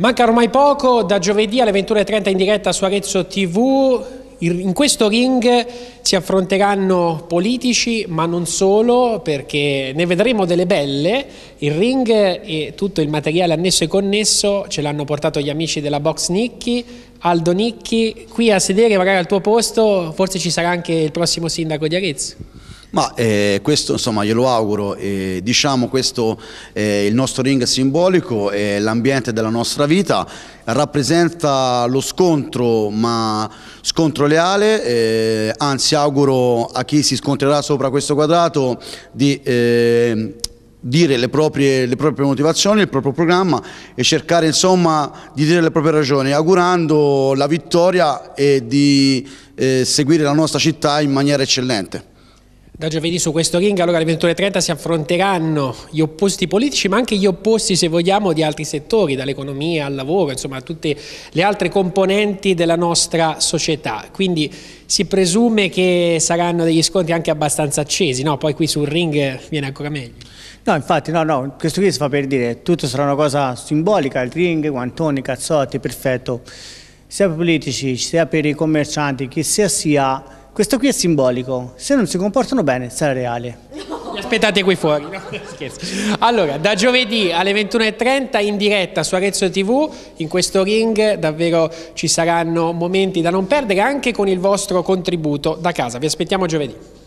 Manca ormai poco, da giovedì alle 21.30 in diretta su Arezzo TV. In questo ring si affronteranno politici, ma non solo, perché ne vedremo delle belle. Il ring e tutto il materiale annesso e connesso ce l'hanno portato gli amici della Box Nicchi. Aldo Nicchi, qui a sedere magari al tuo posto, forse ci sarà anche il prossimo sindaco di Arezzo. Ma eh, questo insomma glielo auguro, eh, diciamo questo eh, il nostro ring simbolico, è eh, l'ambiente della nostra vita, rappresenta lo scontro ma scontro leale, eh, anzi auguro a chi si scontrerà sopra questo quadrato di eh, dire le proprie, le proprie, motivazioni, il proprio programma e cercare insomma di dire le proprie ragioni, augurando la vittoria e di seguire la nostra città in maniera eccellente. Da giovedì su questo ring, allora alle 21.30 si affronteranno gli opposti politici, ma anche gli opposti, se vogliamo, di altri settori, dall'economia al lavoro, insomma, tutte le altre componenti della nostra società. Quindi si presume che saranno degli scontri anche abbastanza accesi, no? Poi qui sul ring viene ancora meglio. No, infatti, no, no, questo qui si fa per dire, tutto sarà una cosa simbolica, il ring, guantoni, cazzotti, perfetto, sia per i politici, sia per i commercianti, che sia sia questo qui è simbolico, se non si comportano bene sarà reale. Li aspettate qui fuori, no? Allora, da giovedì alle 21.30 in diretta su Arezzo TV, in questo ring davvero ci saranno momenti da non perdere anche con il vostro contributo da casa. Vi aspettiamo giovedì.